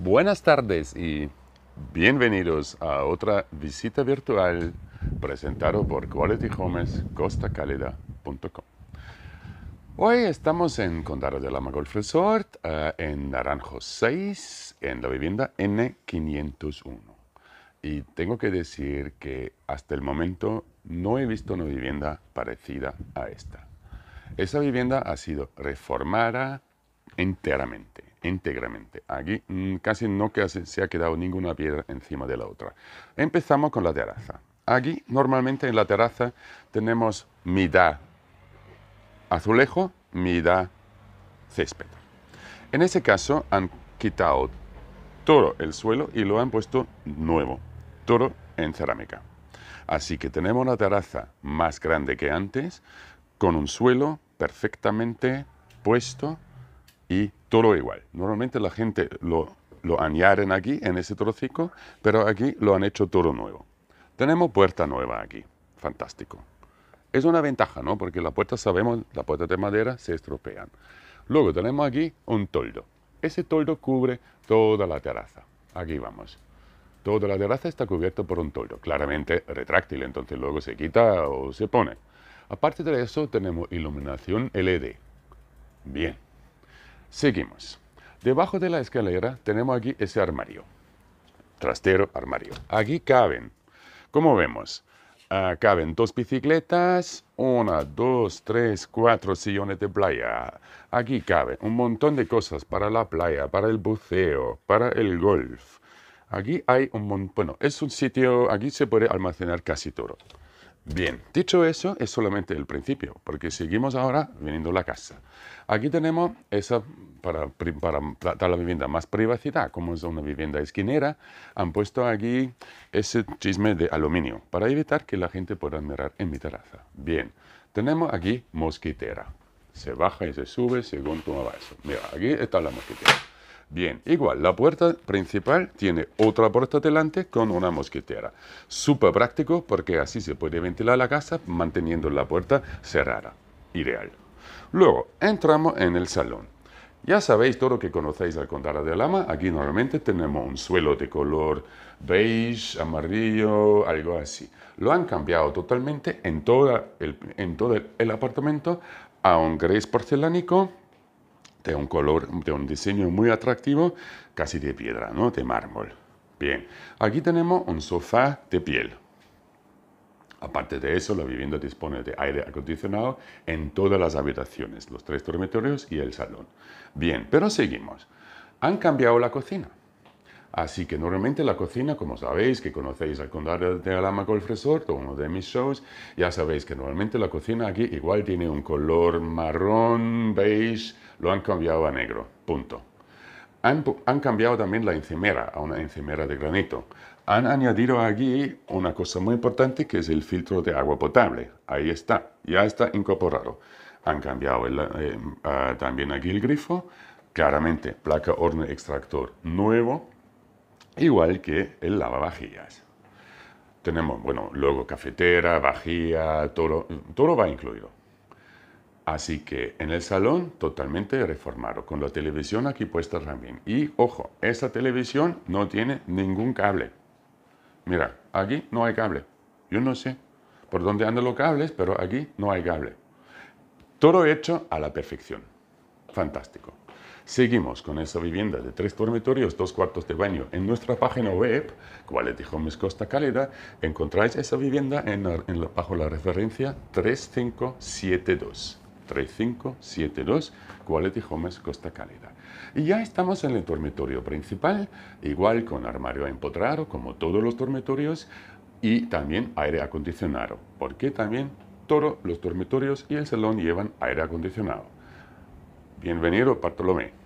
Buenas tardes y bienvenidos a otra visita virtual presentado por qualityhomescostacalida.com. Hoy estamos en Condado de la Golf Resort, eh, en Naranjo 6, en la vivienda N501. Y tengo que decir que hasta el momento no he visto una vivienda parecida a esta. Esa vivienda ha sido reformada enteramente íntegramente. Aquí mm, casi no se ha quedado ninguna piedra encima de la otra. Empezamos con la terraza. Aquí normalmente en la terraza tenemos mitad azulejo, mitad césped. En ese caso han quitado todo el suelo y lo han puesto nuevo, todo en cerámica. Así que tenemos la terraza más grande que antes, con un suelo perfectamente puesto y todo igual. Normalmente la gente lo, añaden aquí, en ese trocico, pero aquí lo han hecho todo nuevo. Tenemos puerta nueva aquí, fantástico. Es una ventaja, ¿no? Porque las puertas, sabemos, las puertas de madera se estropean. Luego tenemos aquí un toldo. Ese toldo cubre toda la terraza. Aquí vamos. Toda la terraza está cubierta por un toldo, claramente retráctil, entonces luego se quita o se pone. Aparte de eso, tenemos iluminación LED. Bien, Seguimos. Debajo de la escalera tenemos aquí ese armario. Trastero, armario. Aquí caben, como vemos, ah, caben dos bicicletas, una, dos, tres, cuatro sillones de playa. Aquí caben un montón de cosas para la playa, para el buceo, para el golf. Aquí hay un montón, bueno, es un sitio, aquí se puede almacenar casi todo. Bien, dicho eso, es solamente el principio, porque seguimos ahora viniendo a la casa. Aquí tenemos esa, para, para, dar la vivienda más privacidad, como es una vivienda esquinera, han puesto aquí ese chisme de aluminio, para evitar que la gente pueda mirar en mi terraza. Bien, tenemos aquí mosquitera. Se baja y se sube según tu eso. Mira, aquí está la mosquitera. Bien, igual, la puerta principal tiene otra puerta delante con una mosquetera. Súper práctico porque así se puede ventilar la casa manteniendo la puerta cerrada. Ideal. Luego, entramos en el salón. Ya sabéis todo lo que conocéis al Condado de Alama. Aquí normalmente tenemos un suelo de color beige, amarillo, algo así. Lo han cambiado totalmente en, toda en todo el apartamento a un gris porcelánico de un color, de un diseño muy atractivo, casi de piedra, ¿no? De mármol. Bien, aquí tenemos un sofá de piel. Aparte de eso, la vivienda dispone de aire acondicionado en todas las habitaciones, los tres dormitorios y el salón. Bien, pero seguimos. Han cambiado la cocina. Así que normalmente la cocina, como sabéis, que conocéis al condado de Alamacol o uno de mis shows, ya sabéis que normalmente la cocina aquí igual tiene un color marrón, beige, lo han cambiado a negro, punto. Han, cambiado también la encimera a una encimera de granito. Han añadido aquí una cosa muy importante que es el filtro de agua potable. Ahí está, ya está incorporado. Han cambiado eh, ah, también aquí el grifo. Claramente, placa horno extractor nuevo, igual que el lavavajillas. Tenemos, bueno, luego cafetera, vajilla, todo va incluido. Así que en el salón totalmente reformado, con la televisión aquí puesta también. Y ojo, esta televisión no tiene ningún cable. Mira, aquí no hay cable. Yo no sé por dónde andan los cables, pero aquí no hay cable. Todo hecho a la perfección. Fantástico. Seguimos con esa vivienda de tres dormitorios, dos cuartos de baño. En nuestra página web, Quality Homes Costa Cálida, encontráis esa vivienda en, bajo la referencia 3572. 3572 Quality Homes Costa Cálida. Y ya estamos en el dormitorio principal, igual con armario empotrado, como todos los dormitorios, y también aire acondicionado, porque también todos los dormitorios y el salón llevan aire acondicionado. Bienvenido, Bartolomé.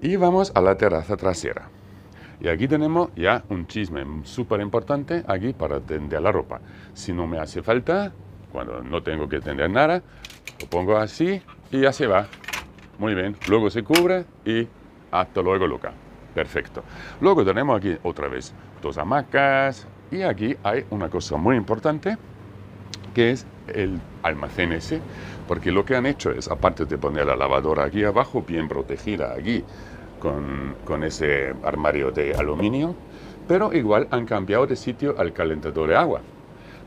Y vamos a la terraza trasera. Y aquí tenemos ya un chisme súper importante aquí para tender la ropa. Si no me hace falta, cuando no tengo que tender nada, lo pongo así y ya se va. Muy bien, luego se cubre y hasta luego loca. Perfecto. Luego tenemos aquí otra vez dos hamacas y aquí hay una cosa muy importante que es el almacén ese, porque lo que han hecho es, aparte de poner la lavadora aquí abajo, bien protegida aquí, con, con ese armario de aluminio, pero igual han cambiado de sitio al calentador de agua.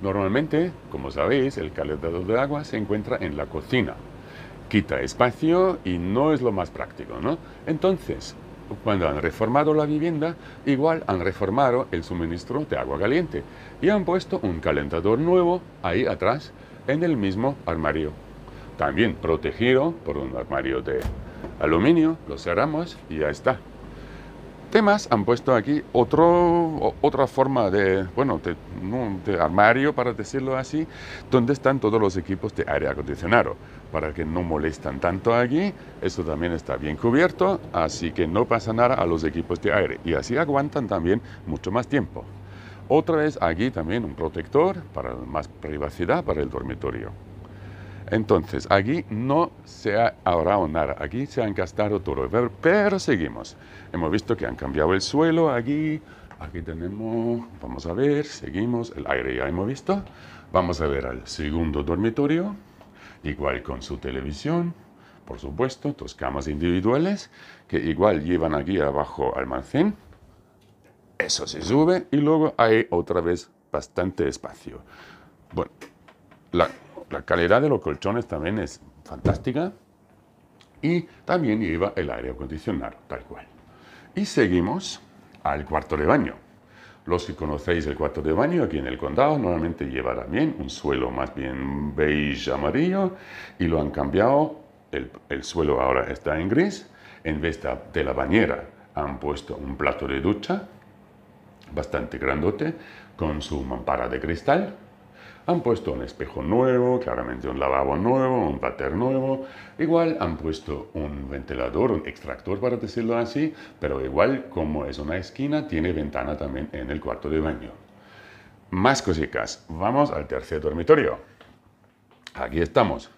Normalmente, como sabéis, el calentador de agua se encuentra en la cocina. Quita espacio y no es lo más práctico, ¿no? Entonces, cuando han reformado la vivienda, igual han reformado el suministro de agua caliente y han puesto un calentador nuevo ahí atrás en el mismo armario. También protegido por un armario de aluminio, lo cerramos y ya está temas han puesto aquí otra forma de, bueno, de, armario, para decirlo así, donde están todos los equipos de aire acondicionado, para que no molestan tanto aquí. Eso también está bien cubierto, así que no pasa nada a los equipos de aire y así aguantan también mucho más tiempo. Otra vez aquí también un protector para más privacidad para el dormitorio. Entonces, aquí no se ha ahorrado nada, aquí se han gastado todo, pero, pero, seguimos. Hemos visto que han cambiado el suelo aquí, aquí tenemos, vamos a ver, seguimos, el aire ya hemos visto. Vamos a ver al segundo dormitorio, igual con su televisión, por supuesto, dos camas individuales, que igual llevan aquí abajo al almacén. Eso se sube y luego hay otra vez bastante espacio. Bueno, la, la calidad de los colchones también es fantástica y también lleva el aire acondicionado, tal cual. Y seguimos al cuarto de baño. Los que conocéis el cuarto de baño aquí en el condado normalmente lleva también un suelo más bien beige amarillo y lo han cambiado, el, suelo ahora está en gris, en vez de la bañera han puesto un plato de ducha bastante grandote con su mampara de cristal han puesto un espejo nuevo, claramente un lavabo nuevo, un váter nuevo. Igual han puesto un ventilador, un extractor para decirlo así, pero igual como es una esquina, tiene ventana también en el cuarto de baño. Más cositas. Vamos al tercer dormitorio. Aquí estamos.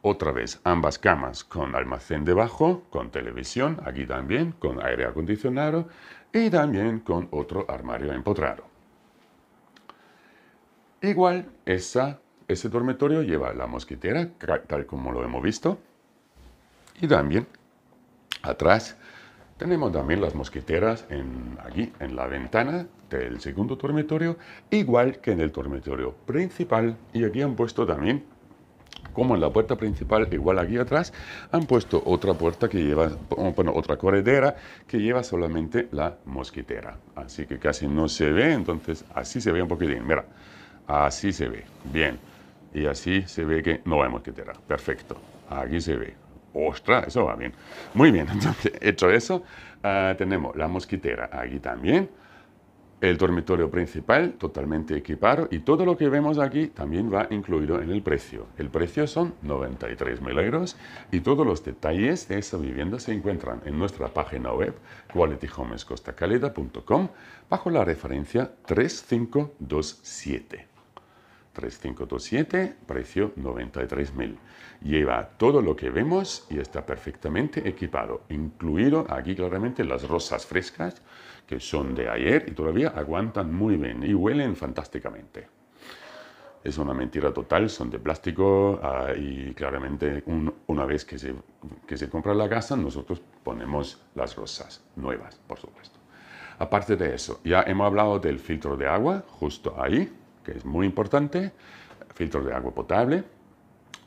Otra vez, ambas camas con almacén debajo, con televisión, aquí también, con aire acondicionado y también con otro armario empotrado. Igual, esa, ese dormitorio lleva la mosquitera, tal como lo hemos visto. Y también, atrás, tenemos también las mosquiteras en, aquí, en la ventana del segundo dormitorio, igual que en el dormitorio principal. Y aquí han puesto también, como en la puerta principal, igual aquí atrás, han puesto otra puerta que lleva, bueno, otra corredera que lleva solamente la mosquitera. Así que casi no se ve, entonces así se ve un poquitín. Mira. Así se ve. Bien. Y así se ve que no hay mosquitera. Perfecto. Aquí se ve. Ostras, eso va bien. Muy bien, entonces, hecho eso, ah, tenemos la mosquitera aquí también, el dormitorio principal totalmente equipado y todo lo que vemos aquí también va incluido en el precio. El precio son 93.000 euros y todos los detalles de esta vivienda se encuentran en nuestra página web qualityhomescostacaleda.com bajo la referencia 3527. 3527, precio 93.000. Lleva todo lo que vemos y está perfectamente equipado, incluido aquí claramente las rosas frescas que son de ayer y todavía aguantan muy bien y huelen fantásticamente. Es una mentira total, son de plástico ah, y claramente una vez que se, que se compra la casa nosotros ponemos las rosas nuevas, por supuesto. Aparte de eso, ya hemos hablado del filtro de agua, justo ahí, que es muy importante, filtros de agua potable.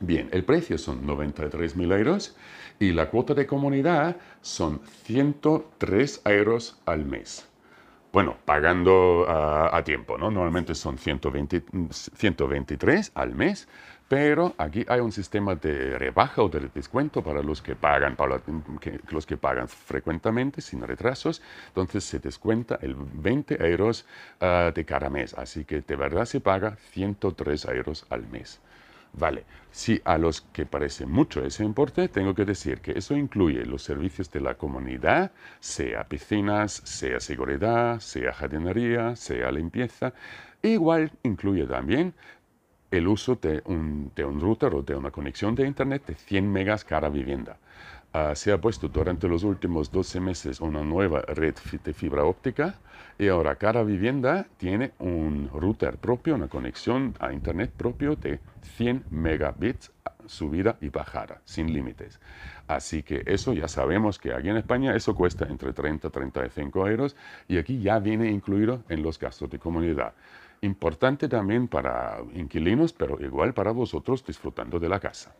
Bien, el precio son 93.000 euros y la cuota de comunidad son 103 euros al mes. Bueno, pagando ah, a tiempo, ¿no? Normalmente son 120, 123 al mes, pero aquí hay un sistema de rebaja o de descuento para los que pagan, para los que pagan frecuentemente, sin retrasos. Entonces se descuenta el 20 euros ah, de cada mes. Así que de verdad se paga 103 euros al mes. Vale, si a los que parece mucho ese importe, tengo que decir que eso incluye los servicios de la comunidad, sea piscinas, sea seguridad, sea jardinería, sea limpieza. Igual incluye también el uso de un, router o de una conexión de Internet de 100 megas cada vivienda. Ah, se ha puesto durante los últimos 12 meses una nueva red de fibra óptica y ahora cada vivienda tiene un router propio, una conexión a Internet propio de 100 megabits subida y bajada, sin límites. Así que eso ya sabemos que aquí en España eso cuesta entre 30 y 35 euros y aquí ya viene incluido en los gastos de comunidad. Importante también para inquilinos, pero igual para vosotros disfrutando de la casa.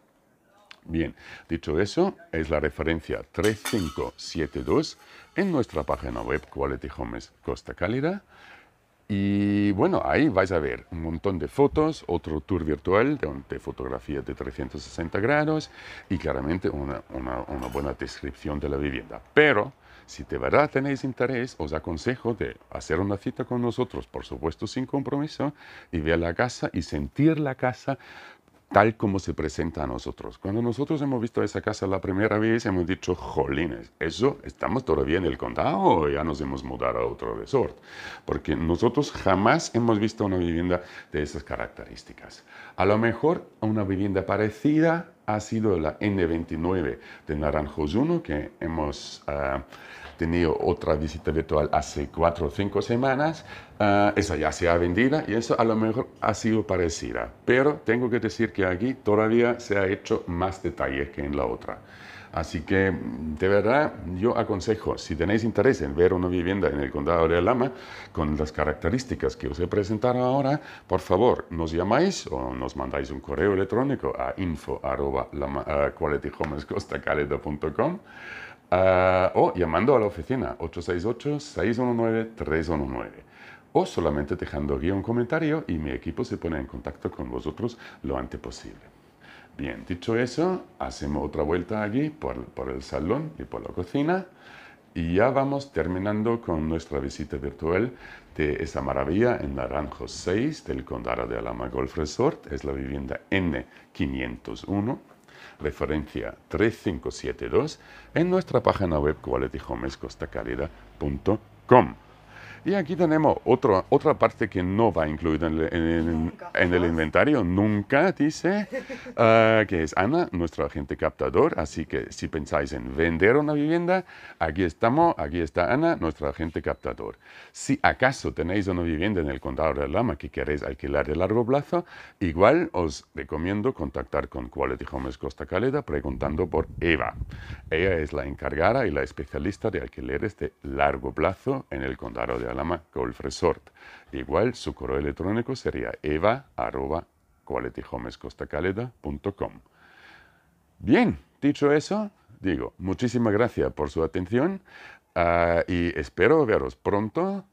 Bien, dicho eso, es la referencia 3572 en nuestra página web Quality Homes Costa Cálida y bueno, ahí vais a ver un montón de fotos, otro tour virtual de, fotografías de 360 grados y claramente una, una, buena descripción de la vivienda. Pero si de verdad tenéis interés, os aconsejo de hacer una cita con nosotros, por supuesto sin compromiso, y ver la casa y sentir la casa tal como se presenta a nosotros. Cuando nosotros hemos visto esa casa la primera vez, hemos dicho, jolines, eso estamos todavía en el condado o ya nos hemos mudado a otro resort, porque nosotros jamás hemos visto una vivienda de esas características. A lo mejor una vivienda parecida ha sido la N29 de Naranjo 1, que hemos ah, tenido otra visita virtual hace cuatro o cinco semanas. Ah, esa ya se ha vendido y eso a lo mejor ha sido parecida. Pero tengo que decir que aquí todavía se ha hecho más detalles que en la otra. Así que, de verdad, yo aconsejo, si tenéis interés en ver una vivienda en el condado de Alhama, con las características que os he presentado ahora, por favor, nos llamáis o nos mandáis un correo electrónico a info.qualityhomescostacaleta.com ah, o llamando a la oficina 868-619-319 o solamente dejando aquí un comentario y mi equipo se pone en contacto con vosotros lo antes posible. Bien, dicho eso, hacemos otra vuelta aquí por, el salón y por la cocina y ya vamos terminando con nuestra visita virtual de esa maravilla en Naranjo 6 del Condado de Alama Golf Resort. Es la vivienda N501, referencia 3572, en nuestra página web qualityhomescostacalida.com. Y aquí tenemos otra otra parte que no va incluida en, el inventario, nunca dice, ah, que es Ana, nuestro agente captador. Así que si pensáis en vender una vivienda, aquí estamos, aquí está Ana, nuestro agente captador. Si acaso tenéis una vivienda en el condado de Lama que queréis alquilar de largo plazo, igual os recomiendo contactar con Quality Homes Costa Caleda preguntando por Eva. Ella es la encargada y la especialista de alquileres de largo plazo en el condado de Alama. Golf Resort. Igual su correo electrónico sería eva.qualityhomescostacaleda.com. Bien, dicho eso, digo, muchísimas gracias por su atención ah, y espero veros pronto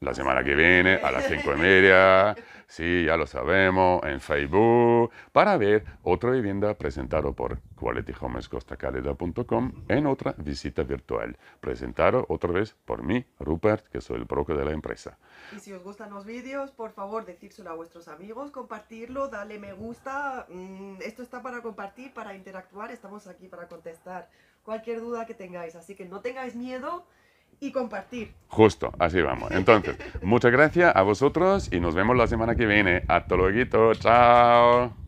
la semana que viene, a las cinco y media, sí, ya lo sabemos, en Facebook, para ver otra vivienda presentado por qualityhomescostacalida.com en otra visita virtual. Presentado otra vez por mí, Rupert, que soy el broker de la empresa. Y si os gustan los vídeos, por favor, decírselo a vuestros amigos, compartirlo, dale me gusta. Mm, esto está para compartir, para interactuar, estamos aquí para contestar cualquier duda que tengáis. Así que no tengáis miedo y compartir. Justo, así vamos. Entonces, muchas gracias a vosotros y nos vemos la semana que viene. Hasta luego, chao.